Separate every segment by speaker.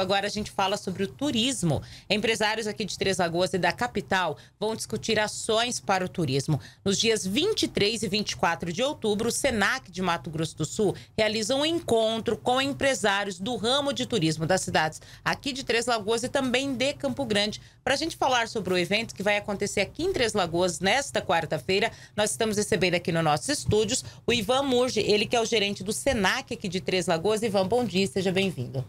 Speaker 1: Agora a gente fala sobre o turismo. Empresários aqui de Três Lagoas e da capital vão discutir ações para o turismo. Nos dias 23 e 24 de outubro, o SENAC de Mato Grosso do Sul realiza um encontro com empresários do ramo de turismo das cidades aqui de Três Lagoas e também de Campo Grande. Para a gente falar sobre o evento que vai acontecer aqui em Três Lagoas nesta quarta-feira, nós estamos recebendo aqui nos nossos estúdios o Ivan Murge, ele que é o gerente do SENAC aqui de Três Lagoas. Ivan, bom dia, seja bem-vindo.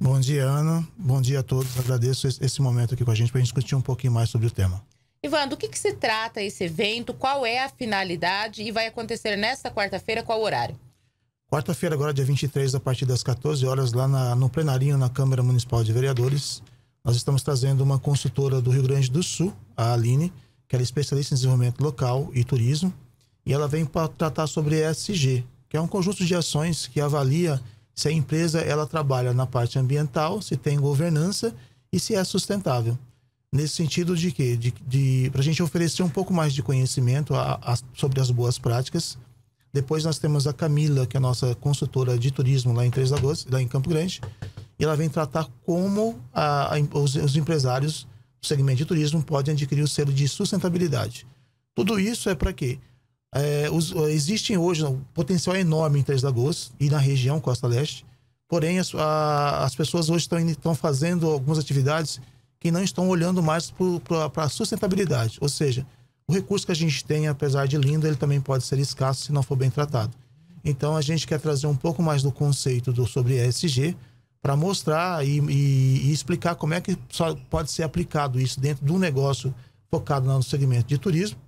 Speaker 2: Bom dia, Ana. Bom dia a todos. Agradeço esse momento aqui com a gente para a gente discutir um pouquinho mais sobre o tema.
Speaker 1: Ivan, do que, que, se trata esse evento? Qual é a finalidade? E vai acontecer nesta quarta-feira, qual horário?
Speaker 2: Quarta-feira, agora dia 23, a partir das 14 horas, lá na, no plenarinho na Câmara Municipal de Vereadores, nós estamos trazendo uma consultora do Rio Grande do Sul, a Aline, que ela é especialista em desenvolvimento local e turismo, e ela vem para tratar sobre ESG, que é um conjunto de ações que avalia se a empresa ela trabalha na parte ambiental, se tem governança e se é sustentável. Nesse sentido de que de, de para a gente oferecer um pouco mais de conhecimento a, a, sobre as boas práticas. Depois nós temos a Camila, que é a nossa consultora de turismo lá em Três Lagoas, lá em Campo Grande, e ela vem tratar como a, os, os empresários do segmento de turismo podem adquirir o selo de sustentabilidade. Tudo isso é para quê? É, os, existem hoje um potencial enorme em Três Lagoas e na região Costa Leste, porém as, a, as pessoas hoje estão fazendo algumas atividades que não estão olhando mais para a sustentabilidade, ou seja, o recurso que a gente tem, apesar de lindo, ele também pode ser escasso se não for bem tratado. Então a gente quer trazer um pouco mais do conceito do, sobre ESG para mostrar e, e, e, explicar como é que pode ser aplicado isso dentro do negócio focado no segmento de turismo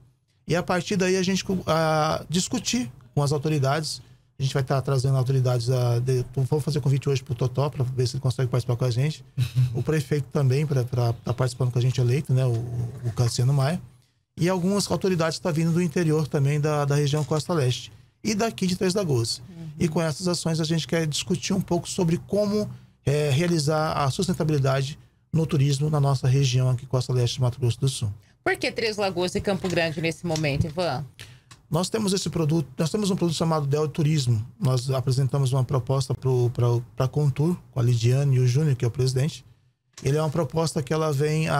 Speaker 2: e a partir daí a gente a, discutir com as autoridades. A gente vai estar trazendo autoridades. A, de, vou fazer convite hoje para o Totó, para ver se ele consegue participar com a gente. o prefeito também, para estar tá participando com a gente eleito, né, o, o Cassiano Maia. E algumas autoridades estão tá vindo do interior também da, da região Costa Leste e daqui de Três Lagoas. Uhum. E com essas ações a gente quer discutir um pouco sobre como é, realizar a sustentabilidade no turismo na nossa região aqui Costa Leste de Mato Grosso do Sul.
Speaker 1: Por que Três Lagoas e Campo Grande nesse momento, Ivan? Nós temos esse produto, nós temos um produto chamado Del
Speaker 2: Turismo. Nós apresentamos uma proposta para a Contur, com a Lidiane e o Júnior, que é o presidente. Ele é uma proposta que ela vem a,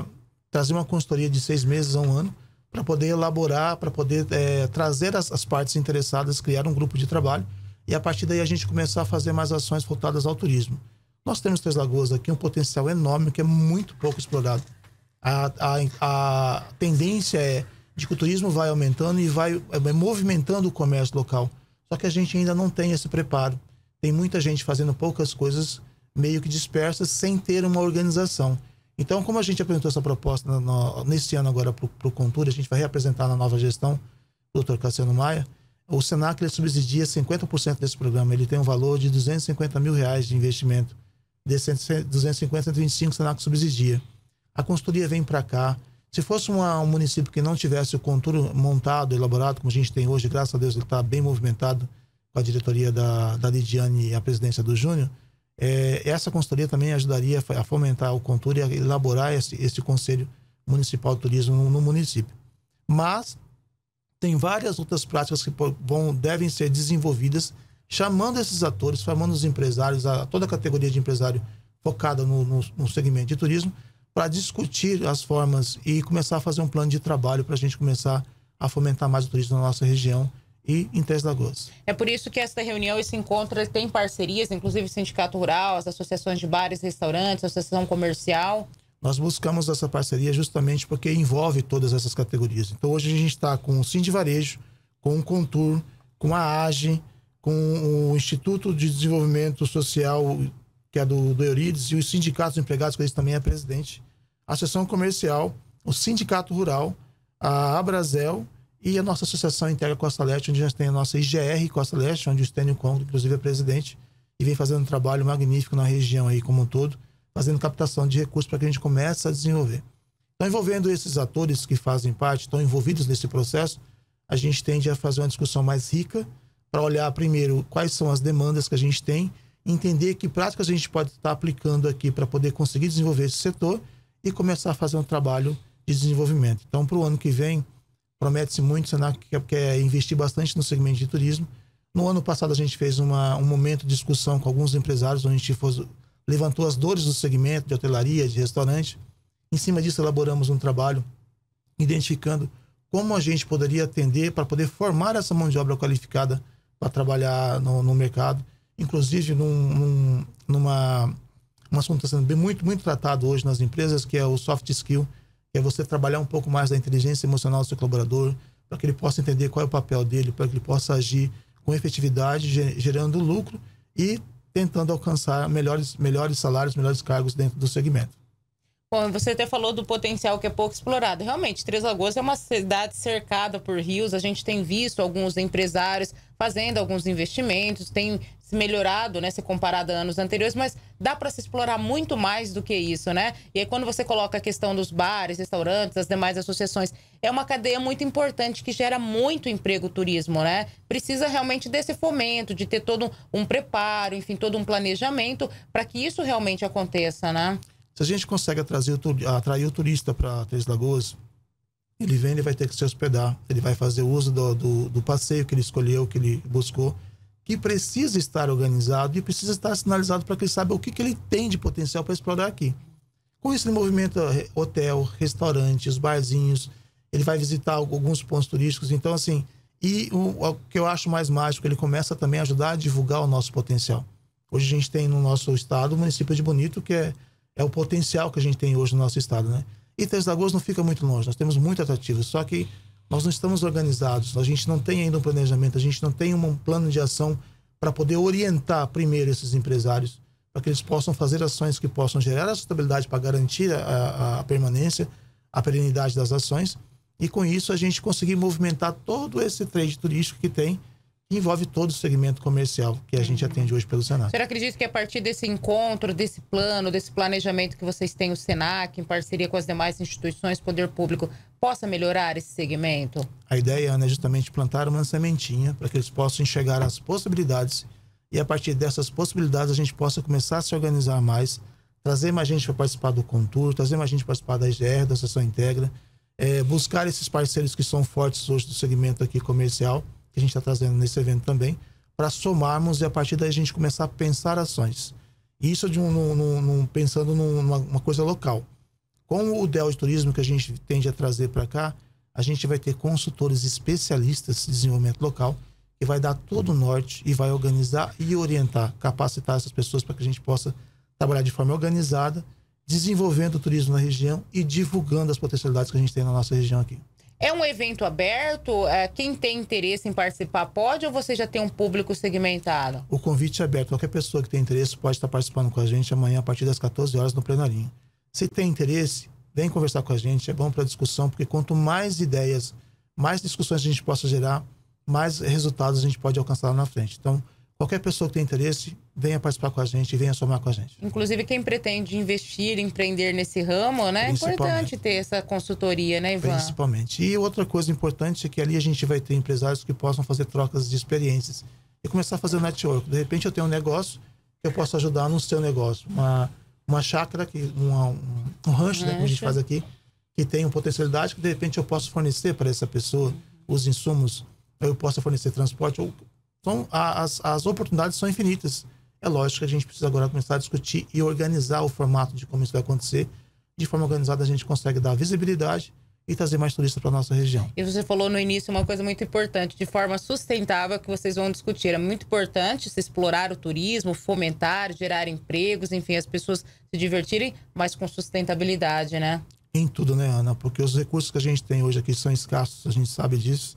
Speaker 2: a trazer uma consultoria de seis meses a um ano para poder elaborar, para poder é, trazer as, as partes interessadas, criar um grupo de trabalho e a partir daí a gente começar a fazer mais ações voltadas ao turismo. Nós temos Três Lagoas aqui, um potencial enorme que é muito pouco explorado. A, a, a tendência é de que o turismo vai aumentando e vai é, é, movimentando o comércio local. Só que a gente ainda não tem esse preparo. Tem muita gente fazendo poucas coisas meio que dispersas sem ter uma organização. Então, como a gente apresentou essa proposta no, no, nesse ano agora para o Contura, a gente vai reapresentar na nova gestão, doutor Cassiano Maia, o Senac ele subsidia 50% desse programa. Ele tem um valor de 250 mil reais de investimento. De 250 a 125 o Senac subsidia a consultoria vem para cá. Se fosse uma, um município que não tivesse o contorno montado, elaborado, como a gente tem hoje, graças a Deus ele está bem movimentado com a diretoria da, da Lidiane e a presidência do Júnior, é, essa consultoria também ajudaria a fomentar o contorno e a elaborar esse, esse Conselho Municipal de Turismo no, no município. Mas tem várias outras práticas que vão, devem ser desenvolvidas, chamando esses atores, chamando os empresários, a, toda a categoria de empresário focada no, no, no segmento de turismo, para discutir as formas e começar a fazer um plano de trabalho para a gente começar a fomentar mais o turismo na nossa região e em Três Lagoas.
Speaker 1: É por isso que esta reunião, esse encontro, tem parcerias, inclusive o Sindicato Rural, as associações de bares, restaurantes, associação comercial.
Speaker 2: Nós buscamos essa parceria justamente porque envolve todas essas categorias. Então hoje a gente está com o varejo com o Contur, com a AGE, com o Instituto de Desenvolvimento Social que é do, do Eurides, e os sindicatos empregados, que eles também é presidente, a Associação Comercial, o Sindicato Rural, a Abrazel e a nossa Associação Integra Costa Leste, onde a gente tem a nossa IGR Costa Leste, onde o Stênio Congo, inclusive, é presidente, e vem fazendo um trabalho magnífico na região aí como um todo, fazendo captação de recursos para que a gente comece a desenvolver. Então, envolvendo esses atores que fazem parte, estão envolvidos nesse processo, a gente tende a fazer uma discussão mais rica para olhar primeiro quais são as demandas que a gente tem entender que práticas a gente pode estar aplicando aqui para poder conseguir desenvolver esse setor e começar a fazer um trabalho de desenvolvimento. Então, para o ano que vem, promete-se muito, o Senac quer, investir bastante no segmento de turismo. No ano passado, a gente fez uma, um momento de discussão com alguns empresários, onde a gente foi, levantou as dores do segmento de hotelaria, de restaurante. Em cima disso, elaboramos um trabalho identificando como a gente poderia atender para poder formar essa mão de obra qualificada para trabalhar no, no mercado inclusive num, num, numa um assunto que está sendo bem, muito, muito tratado hoje nas empresas, que é o soft skill, que é você trabalhar um pouco mais da inteligência emocional do seu colaborador, para que ele possa entender qual é o papel dele, para que ele possa agir com efetividade, gerando lucro e tentando alcançar melhores, melhores salários, melhores cargos dentro do segmento.
Speaker 1: Bom, você até falou do potencial que é pouco explorado. Realmente, Três Lagoas é uma cidade cercada por rios. A gente tem visto alguns empresários fazendo alguns investimentos, tem se melhorado, né, se comparado a anos anteriores, mas dá para se explorar muito mais do que isso, né? E aí quando você coloca a questão dos bares, restaurantes, as demais associações, é uma cadeia muito importante que gera muito emprego turismo, né? Precisa realmente desse fomento, de ter todo um preparo, enfim, todo um planejamento para que isso realmente aconteça, né?
Speaker 2: Se a gente consegue atrair o, atrair o turista para Três Lagoas, ele vem, ele vai ter que se hospedar, ele vai fazer uso do, do, do passeio que ele escolheu, que ele buscou, que precisa estar organizado e precisa estar sinalizado para que ele saiba o que, que ele tem de potencial para explorar aqui. Com isso, ele movimenta eh, hotel, restaurantes, barzinhos, ele vai visitar alguns pontos turísticos. Então, assim, e o, o, que eu acho mais mágico, ele começa também a ajudar a divulgar o nosso potencial. Hoje a gente tem no nosso estado o município de Bonito, que é, é o potencial que a gente tem hoje no nosso estado, né? E Três Lagoas não fica muito longe, nós temos muito atrativo, só que nós não estamos organizados, a gente não tem ainda um planejamento, a gente não tem um plano de ação para poder orientar primeiro esses empresários, para que eles possam fazer ações que possam gerar a sustentabilidade para garantir a, a permanência, a perenidade das ações, e com isso a gente conseguir movimentar todo esse trade turístico que tem que envolve todo o segmento comercial que a gente uhum. atende hoje pelo Senac. Será
Speaker 1: que acredita que a partir desse encontro, desse plano, desse planejamento que vocês têm o Senac, em parceria com as demais instituições, poder público, possa melhorar esse segmento?
Speaker 2: A ideia, Ana, é justamente plantar uma sementinha para que eles possam enxergar as possibilidades e a partir dessas possibilidades a gente possa começar a se organizar mais, trazer mais gente para participar do Contur, trazer mais gente para participar da IGR, da Sessão Integra, é, buscar esses parceiros que são fortes hoje do segmento aqui comercial que a gente está trazendo nesse evento também, para somarmos e a partir daí a gente começar a pensar ações. Isso de um, num, num, pensando numa uma coisa local. Com o DEL de turismo que a gente tende a trazer para cá, a gente vai ter consultores especialistas de desenvolvimento local que vai dar todo o norte e vai organizar e orientar, capacitar essas pessoas para que a gente possa trabalhar de forma organizada, desenvolvendo o turismo na região e divulgando as potencialidades que a gente tem na nossa região aqui.
Speaker 1: É um evento aberto? É, quem tem interesse em participar pode ou você já tem um público segmentado?
Speaker 2: O convite é aberto. Qualquer pessoa que tem interesse pode estar participando com a gente amanhã a partir das 14 horas no plenarinho. Se tem interesse, vem conversar com a gente. É bom para discussão, porque quanto mais ideias, mais discussões a gente possa gerar, mais resultados a gente pode alcançar lá na frente. Então, Qualquer pessoa que tem interesse, venha participar com a gente, venha somar com a gente.
Speaker 1: Inclusive, quem pretende investir, empreender nesse ramo, né? É importante ter essa consultoria, né, Ivan? Principalmente. E
Speaker 2: outra coisa importante é que ali a gente vai ter empresários que possam fazer trocas de experiências e começar a fazer network. De repente, eu tenho um negócio que eu posso ajudar no seu negócio. Uma, uma chácara, que, uma, um, um rancho, né, que a gente faz aqui, que tem uma potencialidade que, de repente, eu posso fornecer para essa pessoa os insumos, eu posso fornecer transporte, ou são, então, as, as oportunidades são infinitas. É lógico que a gente precisa agora começar a discutir e organizar o formato de como isso vai acontecer. De forma organizada, a gente consegue dar visibilidade e trazer mais turistas para a nossa região.
Speaker 1: E você falou no início uma coisa muito importante, de forma sustentável, que vocês vão discutir. É muito importante se explorar o turismo, fomentar, gerar empregos, enfim, as pessoas se divertirem, mas com sustentabilidade, né?
Speaker 2: Em tudo, né, Ana? Porque os recursos que a gente tem hoje aqui são escassos, a gente sabe disso.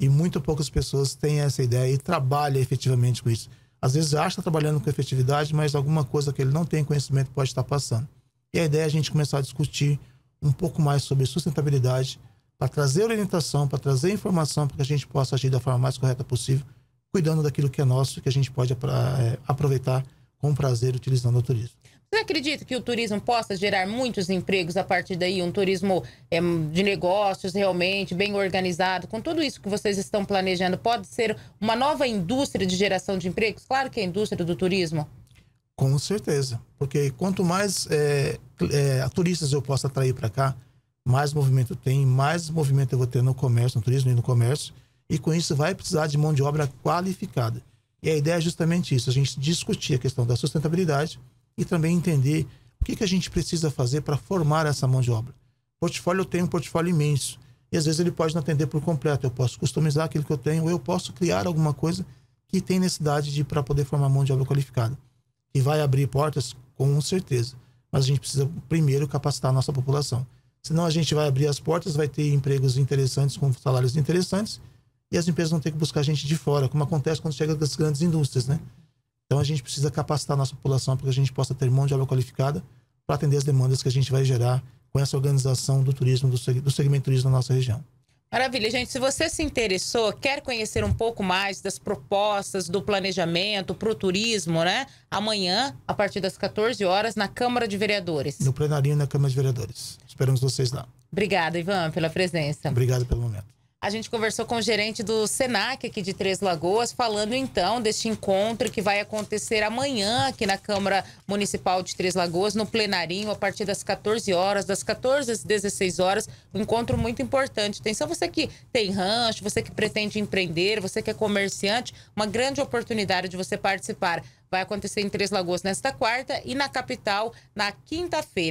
Speaker 2: E muito poucas pessoas têm essa ideia e trabalham efetivamente com isso. Às vezes acha que trabalhando com efetividade, mas alguma coisa que ele não tem conhecimento pode estar passando. E a ideia é a gente começar a discutir um pouco mais sobre sustentabilidade, para trazer orientação, para trazer informação, para que a gente possa agir da forma mais correta possível, cuidando daquilo que é nosso, que a gente pode é, aproveitar com prazer utilizando o turismo.
Speaker 1: Você acredita que o turismo possa gerar muitos empregos a partir daí? Um turismo é, de negócios realmente, bem organizado, com tudo isso que vocês estão planejando, pode ser uma nova indústria de geração de empregos? Claro que é a indústria do turismo.
Speaker 2: Com certeza, porque quanto mais é, é, turistas eu possa atrair para cá, mais movimento tem, mais movimento eu vou ter no comércio, no turismo e no comércio, e com isso vai precisar de mão de obra qualificada. E a ideia é justamente isso, a gente discutir a questão da sustentabilidade, e também entender o que, que a gente precisa fazer para formar essa mão de obra. Portfólio, eu tenho um portfólio imenso. E às vezes ele pode não atender por completo. Eu posso customizar aquilo que eu tenho, ou eu posso criar alguma coisa que tem necessidade de para poder formar mão de obra qualificada. E vai abrir portas, com certeza. Mas a gente precisa primeiro capacitar a nossa população. Senão a gente vai abrir as portas, vai ter empregos interessantes com salários interessantes e as empresas vão ter que buscar gente de fora, como acontece quando chega das grandes indústrias, né? Então a gente precisa capacitar a nossa população para que a gente possa ter mão de obra qualificada para atender as demandas que a gente vai gerar com essa organização do turismo, do segmento turismo na nossa região.
Speaker 1: Maravilha, gente. Se você se interessou, quer conhecer um pouco mais das propostas do planejamento para o turismo, né? Amanhã, a partir das 14 horas, na Câmara de Vereadores.
Speaker 2: No plenário na Câmara de Vereadores. Esperamos vocês lá.
Speaker 1: Obrigada, Ivan, pela presença. Obrigado pelo momento. A gente conversou com o gerente do Senac aqui de Três Lagoas, falando então deste encontro que vai acontecer amanhã aqui na Câmara Municipal de Três Lagoas, no plenarinho, a partir das 14 horas, das 14 às 16 horas. Um encontro muito importante. Atenção, você que tem rancho, você que pretende empreender, você que é comerciante, uma grande oportunidade de você participar. Vai acontecer em Três Lagoas nesta quarta e na capital na quinta-feira.